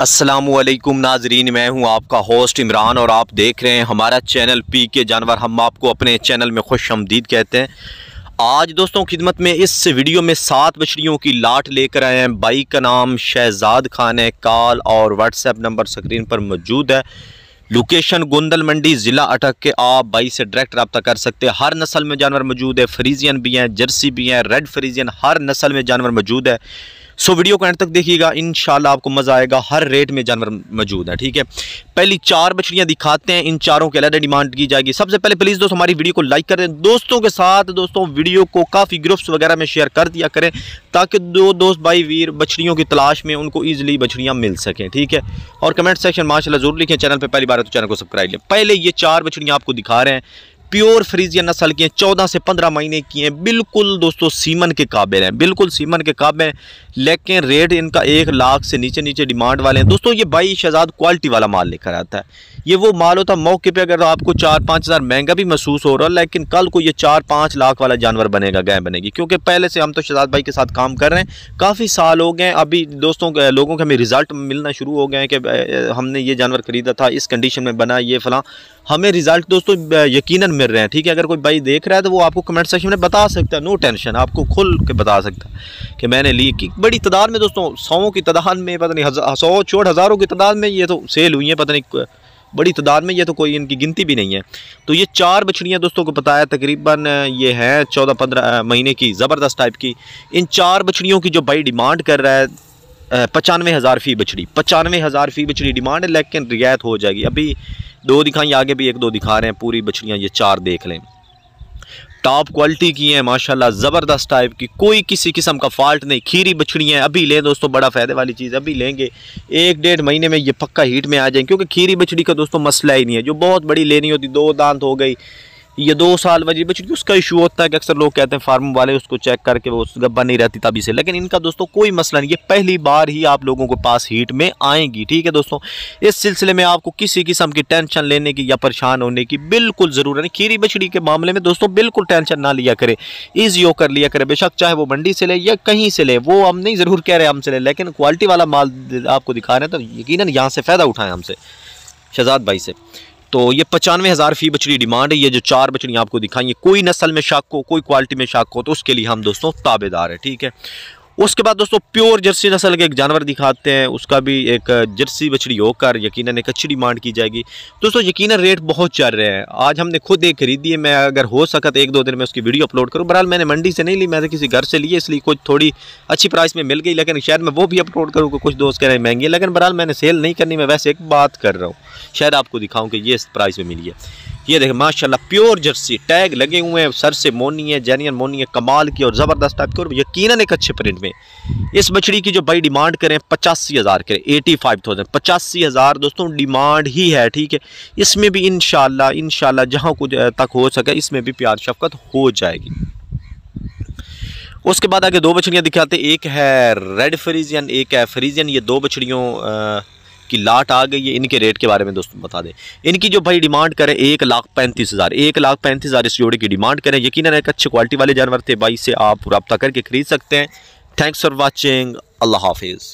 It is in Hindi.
असलम नाजरीन मैं हूं आपका होस्ट इमरान और आप देख रहे हैं हमारा चैनल पी के जानवर हम आपको अपने चैनल में खुश आमदीद कहते हैं आज दोस्तों खिदमत में इस वीडियो में सात बछड़ियों की लाट लेकर आए हैं बाई का नाम शहजाद खान है कॉल और व्हाट्सएप नंबर स्क्रीन पर मौजूद है लोकेशन गोंदल मंडी ज़िला अटक के आप बाई से डायरेक्ट रबता कर सकते हैं हर नस्ल में जानवर मौजूद है फ्रीजियन भी हैं जर्सी भी हैं रेड फ्रीजियन हर नस्ल में जानवर मौजूद है सो वीडियो को एंड तक देखिएगा इन आपको मज़ा आएगा हर रेट में जानवर मौजूद है ठीक है पहली चार बछड़ियाँ दिखाते हैं इन चारों की अलग डिमांड की जाएगी सबसे पहले प्लीज़ दोस्त हमारी वीडियो को लाइक कर दें दोस्तों के साथ दोस्तों वीडियो को काफ़ी ग्रुप्स वगैरह में शेयर कर दिया करें ताकि दो दोस्त भाई वीर बछड़ियों की तलाश में उनको ईजिली बछड़ियाँ मिल सकें ठीक है और कमेंट सेक्शन माशाला जरूर लिखें चैनल पर पहली बार तो चैनल को सब्सक्राइब लें पहले ये चार बछड़ियाँ आपको दिखा रहे हैं प्योर फ्रीजियन नस्ल की हैं चौदह से पंद्रह महीने की हैं बिल्कुल दोस्तों सीमन के काबिल हैं बिल्कुल सीमन के काबिल हैं लेकिन रेट इनका एक लाख से नीचे नीचे डिमांड वाले हैं दोस्तों ये बाई शहजाद क्वालिटी वाला माल लेकर आता है ये वो माल होता मौके पे अगर आपको चार पाँच हज़ार महंगा भी महसूस हो रहा है लेकिन कल को ये चार पाँच लाख वाला जानवर बनेगा गाय बनेगी क्योंकि पहले से हम तो शहजाद भाई के साथ काम कर रहे हैं काफ़ी साल हो गए अभी दोस्तों लोगों के हमें रिज़ल्ट मिलना शुरू हो गए हैं कि हमने ये जानवर ख़रीदा था इस कंडीशन में बना ये फ़लाँ हमें रिज़ल्ट दोस्तों यकीन मिल रहे हैं ठीक है अगर कोई भाई देख रहा है तो वो आपको कमेंट सेक्शन में बता सकता है नो टेंशन आपको खुल के बता सकता है कि मैंने ली की बड़ी तादाद में दोस्तों सौ की तादाद में पता नहीं सौ छोट हज़ारों की तादाद में ये तो सेल हुई है पता नहीं बड़ी तादाद में ये तो कोई इनकी गिनती भी नहीं है तो ये चार बछड़ियाँ दोस्तों को बताया तकरीबन ये हैं चौदह पंद्रह महीने की ज़बरदस्त टाइप की इन चार बछड़ियों की जो भाई डिमांड कर रहा है पचानवे हज़ार फ़ी बछड़ी पचानवे हज़ार फ़ी बछड़ी डिमांड है लेकिन रियायत हो जाएगी अभी दो दिखाई आगे भी एक दो दिखा रहे हैं पूरी बछड़ियाँ ये चार देख लें टॉप क्वालिटी की हैं माशाल्लाह ज़बरदस्त टाइप की कोई किसी किस्म का फॉल्ट नहीं खीरी बछड़ी हैं अभी लें दोस्तों बड़ा फ़ायदे वाली चीज़ अभी लेंगे एक डेढ़ महीने में ये पक्का हीट में आ जाएँ क्योंकि खीरी बछड़ी का दोस्तों मसला ही नहीं है जो बहुत बड़ी लेनी होती दो दांत हो गई ये दो साल वजीब बच्चों की उसका इशू होता है कि अक्सर लोग कहते हैं फार्म वाले उसको चेक करके वो गब्बा नहीं रहती तभी से लेकिन इनका दोस्तों कोई मसला नहीं ये पहली बार ही आप लोगों के पास हीट में आएंगी ठीक है दोस्तों इस सिलसिले में आपको किसी किस्म की टेंशन लेने की या परेशान होने की बिल्कुल ज़रूरत नहीं खीरी बछड़ी के मामले में दोस्तों बिल्कुल टेंशन ना लिया करें ईजी कर लिया करें बेशक चाहे वो मंडी से ले या कहीं से ले वो हम नहीं ज़रूर कह रहे हमसे ले लेकिन क्वालिटी वाला माल आपको दिखा रहे हैं तो यकीन यहाँ से फ़ायदा उठाएं हमसे शहजाद भाई से तो ये पचानवे हज़ार फी बछड़ी डिमांड है ये जो चार बछड़ियाँ आपको दिखाई है कोई नस्ल में शक हो कोई क्वालिटी में शक हो तो उसके लिए हम दोस्तों ताबेदार है ठीक है उसके बाद दोस्तों प्योर जर्सी नस्ल के एक जानवर दिखाते हैं उसका भी एक जर्सी बछड़ी होकर यकीन एक अच्छी डिमांड की जाएगी दोस्तों यकीन रेट बहुत चल रहे हैं आज हमने खुद एक खरीदी है मैं अगर हो सका तो एक दो दिन में उसकी वीडियो अपलोड करूँ बहरहाल मैंने मंडी से नहीं ली मैंने किसी घर से लिए इसलिए कुछ थोड़ी अच्छी प्राइस में मिल गई लेकिन शायद मैं वो भी अपलोड करूँ कुछ दोस्त कह रहे हैं महंगी लेकिन बहरहाल मैंने सेल नहीं करनी मैं वैसे एक बात कर रहा हूँ शायद आपको दिखाऊँ कि ये इस प्राइस में मिली है ये देखें माशाल्लाह प्योर जर्सी टैग लगे हुए हैं सर से मोनी है जेनियन मोनी है कमाल की और ज़बरदस्त टाइप की और यकीन एक अच्छे प्रिंट में इस मछली की जो भाई डिमांड करें पचासी हज़ार करें एटी फाइव थाउजेंड पचासी हज़ार दोस्तों डिमांड ही है ठीक है इसमें भी इन शाला जहाँ कुछ तक हो सके इसमें भी प्यार शफकत हो जाएगी उसके बाद आगे दो बछड़ियाँ दिखाते एक है रेड फ्रीजियन एक है फ्रीजियन ये दो बछड़ियों की लाट आ गई है इनके रेट के बारे में दोस्तों बता दें इनकी जो भाई डिमांड करें एक लाख पैंतीस हज़ार एक लाख पैंतीस हज़ार इस जोड़े की डिमांड करें यकीन एक अच्छे क्वालिटी वाले जानवर थे भाई से आप रबता करके ख़रीद सकते हैं थैंक्स फॉर वॉचिंग अल्लाह हाफिज़